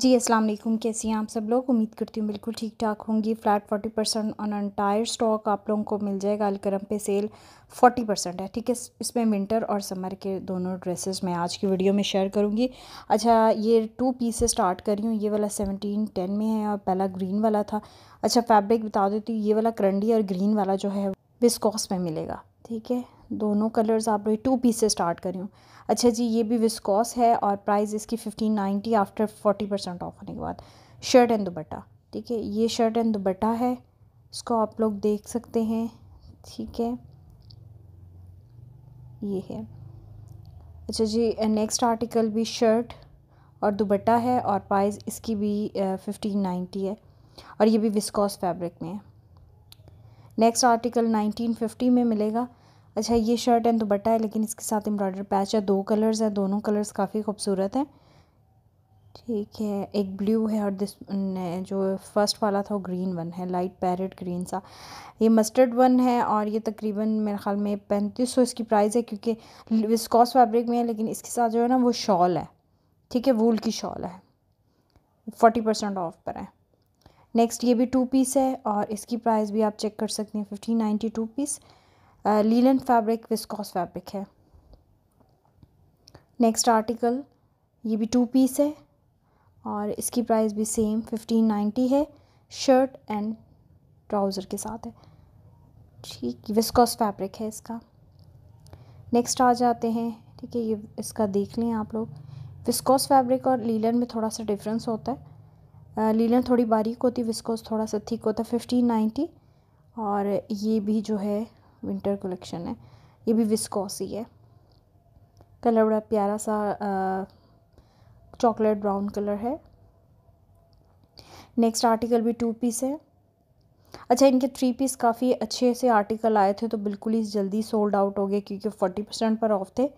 जी अस्सलाम वालेकुम कैसी हैं आप सब लोग उम्मीद करती हूँ बिल्कुल ठीक ठाक होंगी flat forty percent on entire stock आप लोगों को मिल जाएगा अलकरम पे सेल फोर्टी परसेंट है ठीक है इसमें विंटर और समर के दोनों ड्रेसेस मैं आज की वीडियो में शेयर करूँगी अच्छा ये टू पीस स्टार्ट कर रही हूँ ये वाला सेवनटीन टेन में है और पहला ग्रीन वाला था अच्छा फैब्रिक बता देती हूँ ये वाला करंडी और ग्रीन वाला जो है विस्कॉस में मिलेगा ठीक है दोनों कलर्स आप लोग टू पीस से स्टार्ट करी हूँ अच्छा जी ये भी विस्कॉस है और प्राइस इसकी fifteen ninety after forty percent off होने के बाद शर्ट एंड दुबट्टा ठीक है ये शर्ट एंड दुबट्टा है इसको आप लोग देख सकते हैं ठीक है ये है अच्छा जी नेक्स्ट आर्टिकल भी शर्ट और दुबट्टा है और प्राइस इसकी भी फिफ्टीन नाइन्टी है और ये भी विस्कॉस फैब्रिक में है नेक्स्ट आर्टिकल नाइनटीन फिफ्टी में मिलेगा अच्छा ये शर्ट एंड दुपट्टा है लेकिन इसके साथ एम्ब्रॉयडर पैच है दो कलर्स हैं दोनों कलर्स काफ़ी खूबसूरत हैं ठीक है एक ब्लू है और दिस जो फर्स्ट वाला था वो ग्रीन वन है लाइट पैरेट ग्रीन सा ये मस्टर्ड वन है और ये तकरीबन मेरे ख्याल में पैंतीस सौ इसकी प्राइस है क्योंकि विस्कॉस फैब्रिक में है लेकिन इसके साथ जो है ना वो शॉल है ठीक है वूल की शॉल है फोर्टी परसेंट ऑफ पर है नेक्स्ट ये भी टू पीस है और इसकी प्राइस भी आप चेक कर सकते हैं fifteen ninety two piece linen fabric viscose fabric है नेक्स्ट आर्टिकल ये भी टू पीस है और इसकी प्राइस भी सेम फिफ्टीन नाइन्टी है शर्ट एंड ट्राउज़र के साथ है ठीक विस्कॉस फैब्रिक है इसका नेक्स्ट आ जाते हैं ठीक है ये इसका देख लें आप लोग विस्कॉस फैब्रिक और लीलन में थोड़ा सा डिफरेंस होता है लीलन थोड़ी बारीक होती विस्कोस थोड़ा सा थीक होता फिफ्टीन नाइन्टी और ये भी जो है विंटर कलेक्शन है ये भी विस्कोस ही है कलर बड़ा प्यारा सा चॉकलेट ब्राउन कलर है नेक्स्ट आर्टिकल भी टू पीस है अच्छा इनके थ्री पीस काफ़ी अच्छे से आर्टिकल आए थे तो बिल्कुल ही जल्दी सोल्ड आउट हो गए क्योंकि फोर्टी परसेंट पर ऑफ थे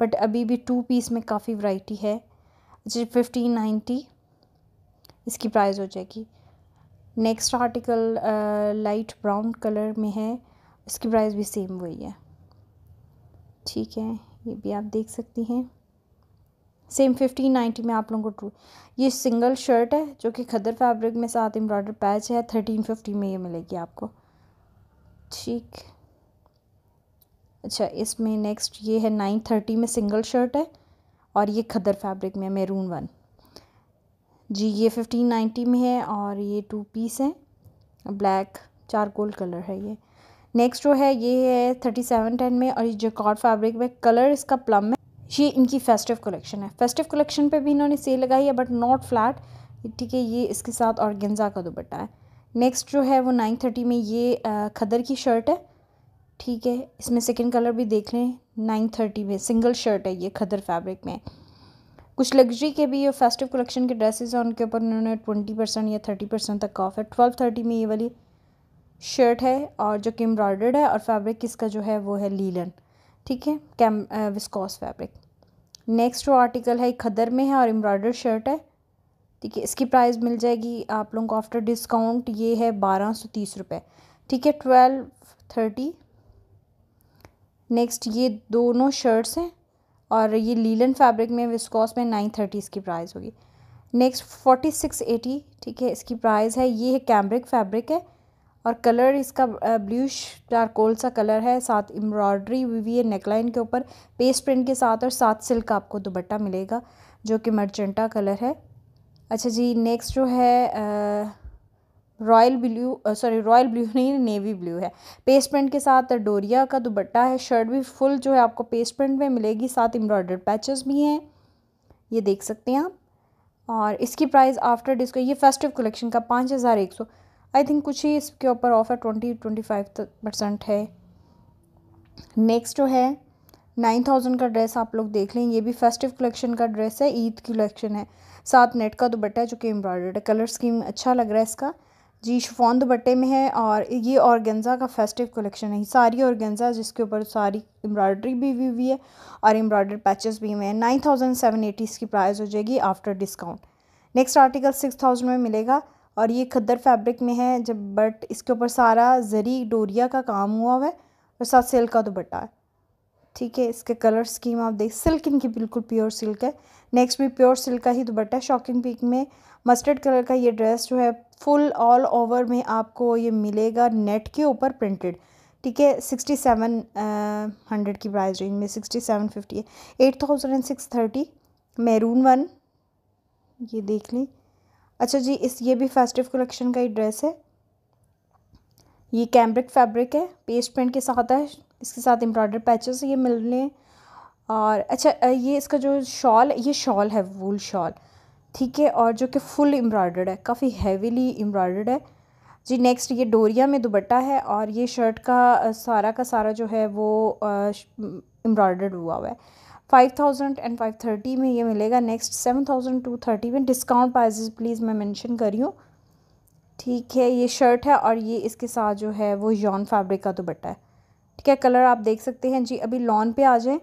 बट अभी भी टू पीस में काफ़ी वैरायटी है फिफ्टीन नाइन्टी इसकी प्राइस हो जाएगी next article light brown colour में है इसकी प्राइस भी सेम वही है ठीक है ये भी आप देख सकती हैं सेम फिफ्टीन नाइन्टी में आप लोगों को टू ये सिंगल शर्ट है जो कि खदर फैब्रिक में साथ एम्ब्रॉयडर पैच है थर्टीन फिफ्टी में ये मिलेगी आपको ठीक अच्छा इसमें नेक्स्ट ये है नाइन थर्टी में सिंगल शर्ट है और ये खदर फैब्रिक में मेरून वन जी ये फिफ्टीन नाइन्टी में है और ये टू पीस है ब्लैक चारकोल कलर है ये नेक्स्ट जो है ये है थर्टी सेवन टेन में और ये जकॉर्ड फैब्रिक में कलर इसका प्लम है ये इनकी फेस्टिव कलेक्शन है फेस्टिव कलेक्शन पे भी इन्होंने सेल लगाई है बट नॉट फ्लैट ठीक है ये इसके साथ और गेंजा का दुपट्टा है नेक्स्ट जो है वो नाइन थर्टी में ये खदर की शर्ट है ठीक है इसमें सेकेंड कलर भी देख लें नाइन थर्टी में सिंगल शर्ट है ये खदर फैब्रिक में कुछ लग्जरी के भी फेस्टिव कलेक्शन के ड्रेसेस हैं उनके ऊपर उन्होंने ट्वेंटी परसेंट या थर्टी परसेंट तक ऑफ है ट्वेल्व थर्टी में ये वाली शर्ट है और जो कि एम्ब्रॉयडर्ड है और फैब्रिक इसका जो है वो है लीलन ठीक है कैम विस्कॉस फैब्रिक नेक्स्ट जो आर्टिकल है खदर में है और एम्ब्रॉयडर शर्ट है ठीक है इसकी प्राइस मिल जाएगी आप लोगों को आफ्टर डिस्काउंट ये है बारह सौ तीस रुपये ठीक है ट्वेल्व थर्टी नेक्स्ट ये दोनों शर्ट्स हैं और ये लीलन फैब्रिक में विस्कॉस में नाइन थर्टी इसकी प्राइस होगी नेक्स्ट फोर्टी सिक्स एटी ठीक है इसकी प्राइस है ये है कैम्ब्रिक फैब्रिक है और कलर इसका ब्लूश डार्कोल सा कलर है साथ एम्ब्रॉयडरी हुई है नेकलाइन के ऊपर पेस्ट प्रिंट के साथ और साथ सिल्क आपको दुपट्टा मिलेगा जो कि मर्चेंटा कलर है अच्छा जी नेक्स्ट जो है आ, royal blue sorry royal blue नहीं नेवी ब्लू है पेस्ट प्रिंट के साथ डोरिया का दुबट्टा है शर्ट भी फुल जो है आपको पेस्ट प्रिंट में मिलेगी साथ एम्ब्रॉयडर्ड पैचेस भी हैं ये देख सकते हैं आप और इसकी प्राइस आफ्टर डिस्को ये फेस्टिव कलेक्शन का पाँच हज़ार एक सौ आई थिंक कुछ ही इसके ऊपर offer twenty twenty five percent है नेक्स्ट जो है नाइन थाउजेंड का ड्रेस आप लोग देख लें ये भी फेस्टिव कलेक्शन का ड्रेस है ईद कलेक्शन है साथ नेट का दुबट्टा है जो कि एम्ब्रॉयडर्ड है कलर स्कीम अच्छा लग रहा है इसका जी शुफान दुपट्टे में है और ये औरगेंजा का फेस्टिव कलेक्शन है सारी औरगेंजा जिसके ऊपर सारी एम्ब्रॉयडरी भी हुई हुई है और एम्ब्रॉयडर पैचेस भी हुए हैं नाइन थाउजेंड सेवन एटी इसकी प्राइस हो जाएगी after discount next article six thousand में मिलेगा और ये खद्दर फैब्रिक में है जब बट इसके ऊपर सारा जरी डोरिया का काम हुआ हुआ है और साथ सिल्क का दुपट्टा है ठीक है इसके कलर स्कीम आप देख सिल्क इनकी बिल्कुल प्योर सिल्क है नेक्स्ट भी प्योर सिल्क का ही दुपट्टा शॉकिंग पिक में मस्टर्ड कलर का ये ड्रेस जो है फुल ऑल ओवर में आपको ये मिलेगा नेट के ऊपर प्रिंटेड ठीक है सिक्सटी सेवन हंड्रेड की प्राइस रेंज में सिक्सटी सेवन फिफ्टी है eight thousand and six thirty maroon one ये देख लें अच्छा जी इस ये भी फेस्टिव कलेक्शन का ही ड्रेस है ये कैम्ब्रिक फैब्रिक है पेस्ट प्रिंट के साथ है इसके साथ एम्ब्रॉयडर पैचेस ये मिल रहे हैं और अच्छा ये इसका जो शॉल ये शॉल है वूल शॉल ठीक है और जो कि फुल एम्ब्रॉयडर्ड है काफ़ी हैवीली एम्ब्रॉयडर्ड है जी नेक्स्ट ये डोरिया में दुबट्टा है और ये शर्ट का सारा का सारा जो है वो एम्ब्रॉयडर्ड हुआ हुआ है five thousand and five thirty में ये मिलेगा next seven thousand two thirty में डिस्काउंट प्राइजेज प्लीज़ मैं मेंशन करी हूँ ठीक है ये शर्ट है और ये इसके साथ जो है वो यॉन फैब्रिक का दुबट्टा है ठीक है कलर आप देख सकते हैं जी अभी लॉन पे आ जाएँ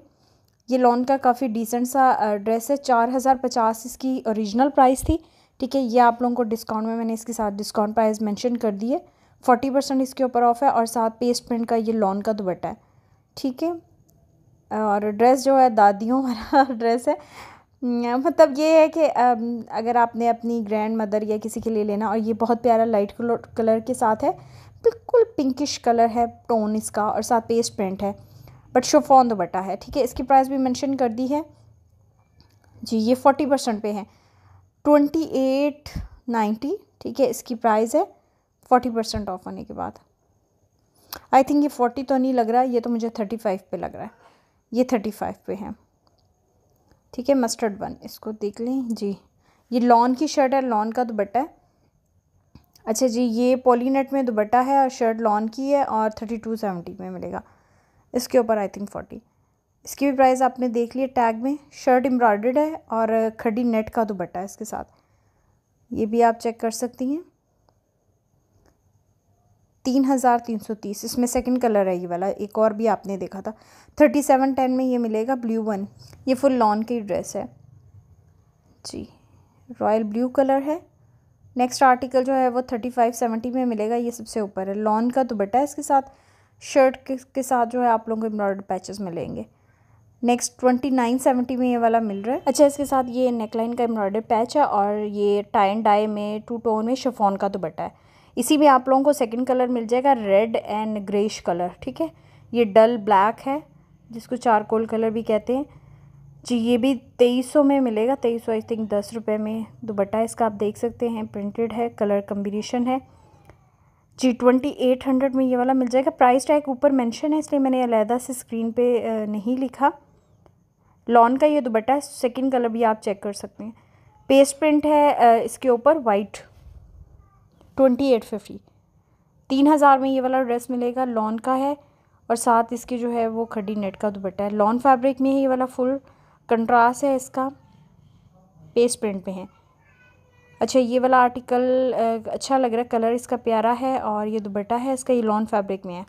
ये लॉन का काफ़ी डिसेंट सा ड्रेस है चार हज़ार पचास इसकी ओरिजिनल प्राइस थी ठीक है ये आप लोगों को डिस्काउंट में मैंने इसके साथ डिस्काउंट प्राइस मेंशन कर दी है फोर्टी परसेंट इसके ऊपर ऑफ है और साथ पेस्ट प्रिंट का ये लॉन का दुपट्टा है ठीक है और ड्रेस जो है दादियों वाला ड्रेस है मतलब ये है कि अगर आपने अपनी ग्रैंड मदर या किसी के लिए लेना और ये बहुत प्यारा लाइट कलर के साथ है बिल्कुल पिंकिश कलर है टोन इसका और साथ पेस्ट प्रिंट है बट शोफॉन दुपट्टा तो है ठीक है इसकी प्राइस भी मेंशन कर दी है जी ये फोर्टी परसेंट पे है ट्वेंटी एट नाइन्टी ठीक है इसकी प्राइस है फोर्टी परसेंट ऑफ होने के बाद आई थिंक ये फोर्टी तो नहीं लग रहा ये तो मुझे थर्टी फाइव पे लग रहा है ये थर्टी फाइव पे है ठीक है मस्टर्ड बन इसको देख लें जी ये लॉन की शर्ट है लॉन का दुपट्टा है अच्छा जी ये पोलीनेट में दुपट्टा है और शर्ट लॉन की है और थर्टी टू सेवेंटी में मिलेगा इसके ऊपर आई थिंक फोर्टी इसकी भी प्राइस आपने देख लिया टैग में शर्ट एम्ब्रॉयडर्ड है और खड़ी नेट का दुपट्टा है इसके साथ ये भी आप चेक कर सकती हैं तीन हज़ार तीन सौ तीस इसमें सेकंड कलर है ये वाला एक और भी आपने देखा था थर्टी सेवन टेन में ये मिलेगा ब्लू वन ये फुल लॉन की ड्रेस है जी रॉयल ब्लू कलर है नेक्स्ट आर्टिकल जो है वो थर्टी फाइव सेवेंटी में मिलेगा ये सबसे ऊपर है लॉन का दुपट्टा है इसके साथ शर्ट के, के साथ जो है आप लोगों को एम्ब्रॉयड पैचेस मिलेंगे नेक्स्ट ट्वेंटी नाइन सेवेंटी में ये वाला मिल रहा है अच्छा इसके साथ ये नेकलाइन का एम्ब्रॉयडर पैच है और ये टाइन एंड डाई में टू टोन में शफोन का दुपट्टा है इसी में आप लोगों को सेकंड कलर मिल जाएगा रेड एंड ग्रेश कलर ठीक है ये डल ब्लैक है जिसको चारकोल कलर भी कहते हैं जी ये भी तेईस सौ में मिलेगा तेईस सौ आई थिंक दस रुपये में है इसका आप देख सकते हैं प्रिंटेड है कलर कम्बिनेशन है जी ट्वेंटी एट हंड्रेड में ये वाला मिल जाएगा प्राइस टैग ऊपर मेंशन है इसलिए मैंने अलहदा से स्क्रीन पे नहीं लिखा लॉन का ये दुबट्टा है सेकेंड कलर भी आप चेक कर सकते हैं पेस्ट प्रिंट है इसके ऊपर वाइट ट्वेंटी एट फिफ्टी तीन हज़ार में ये वाला ड्रेस मिलेगा लॉन का है और साथ इसके जो है वो खड्डी नेट का दुबट्टा है लॉन फैब्रिक में है ये वाला फुल कंट्रास है इसका पेस्ट प्रिंट में है अच्छा ये वाला आर्टिकल अच्छा लग रहा है कलर इसका प्यारा है और ये दुबट्टा है इसका ये लॉन फैब्रिक में है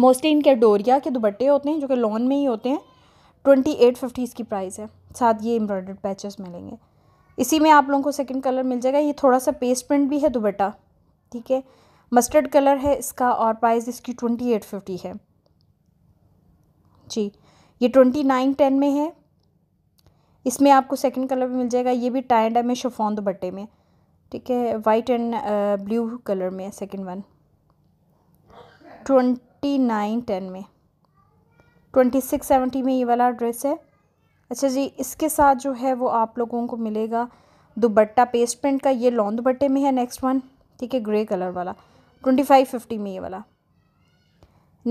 मोस्टली इनके डोरिया के दुबट्टे होते हैं जो कि लॉन में ही होते हैं ट्वेंटी एट फिफ्टी इसकी प्राइस है साथ ये एम्ब्रॉयडर्ड पैचेस मिलेंगे इसी में आप लोगों को सेकंड कलर मिल जाएगा ये थोड़ा सा पेस्ट प्रिंट भी है दुबट्टा ठीक है मस्टर्ड कलर है इसका और प्राइस इसकी ट्वेंटी एट फिफ्टी है जी ये ट्वेंटी नाइन टेन में है इसमें आपको सेकंड कलर भी मिल जाएगा ये भी टाइंड है में शफोन दुपट्टे में ठीक है वाइट एंड ब्लू कलर में second one twenty nine ten में ट्वेंटी सिक्स सेवेंटी में ये वाला ड्रेस है अच्छा जी इसके साथ जो है वो आप लोगों को मिलेगा दुबट्टा पेस्ट प्रिंट का ये लॉन्ग दुपट्टे में है नेक्स्ट वन ठीक है ग्रे कलर वाला ट्वेंटी फाइव फिफ्टी में ये वाला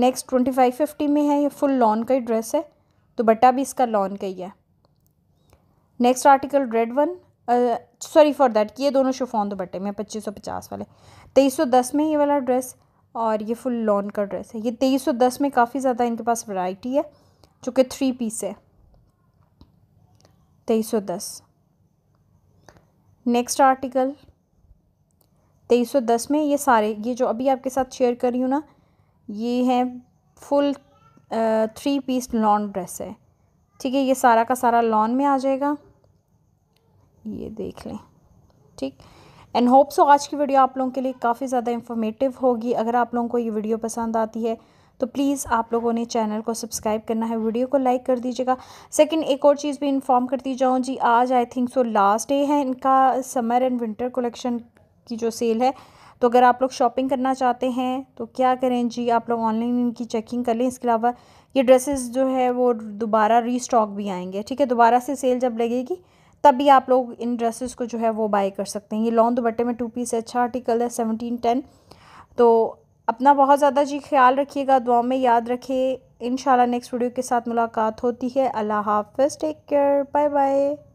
नेक्स्ट ट्वेंटी फाइव फिफ्टी में है ये फुल लॉन का ही ड्रेस है दुबट्टा भी इसका लॉन का ही है next article red one sorry for that ये दोनों दो दुपट्टे में पच्चीस सौ पचास वाले तेईस सौ दस में ये वाला ड्रेस और ये फुल लॉन का ड्रेस है ये तेईस सौ दस में काफ़ी ज़्यादा इनके पास वैरायटी है जो कि थ्री पीस है तेईस सौ दस नेक्स्ट आर्टिकल तेईस सौ दस में ये सारे ये जो अभी आपके साथ शेयर कर रही हूँ ना ये हैं full three piece lawn dress है uh, ठीक है ये सारा का सारा लॉन में आ जाएगा ये देख लें ठीक एंड होप सो आज की वीडियो आप लोगों के लिए काफ़ी ज़्यादा इन्फॉर्मेटिव होगी अगर आप लोगों को ये वीडियो पसंद आती है तो प्लीज़ आप लोगों ने चैनल को सब्सक्राइब करना है वीडियो को लाइक कर दीजिएगा सेकंड एक और चीज़ भी इन्फॉर्म करती जाऊँ जी आज I think so last day है इनका समर एंड विंटर कलेक्शन की जो सेल है तो अगर आप लोग शॉपिंग करना चाहते हैं तो क्या करें जी आप लोग ऑनलाइन इनकी चेकिंग कर लें इसके अलावा ये ड्रेसेस जो है वो दोबारा रीस्टॉक भी आएंगे ठीक है दोबारा से सेल जब लगेगी तब भी आप लोग इन ड्रेसेस को जो है वो बाय कर सकते हैं ये लॉन्ग दुपट्टे में टू पीस अच्छा आर्टिकल है सेवनटीन टेन तो अपना बहुत ज़्यादा जी ख्याल रखिएगा दुआ में याद रखिए इन नेक्स्ट वीडियो के साथ मुलाकात होती है अल्लाह हाफ टेक केयर बाय बाय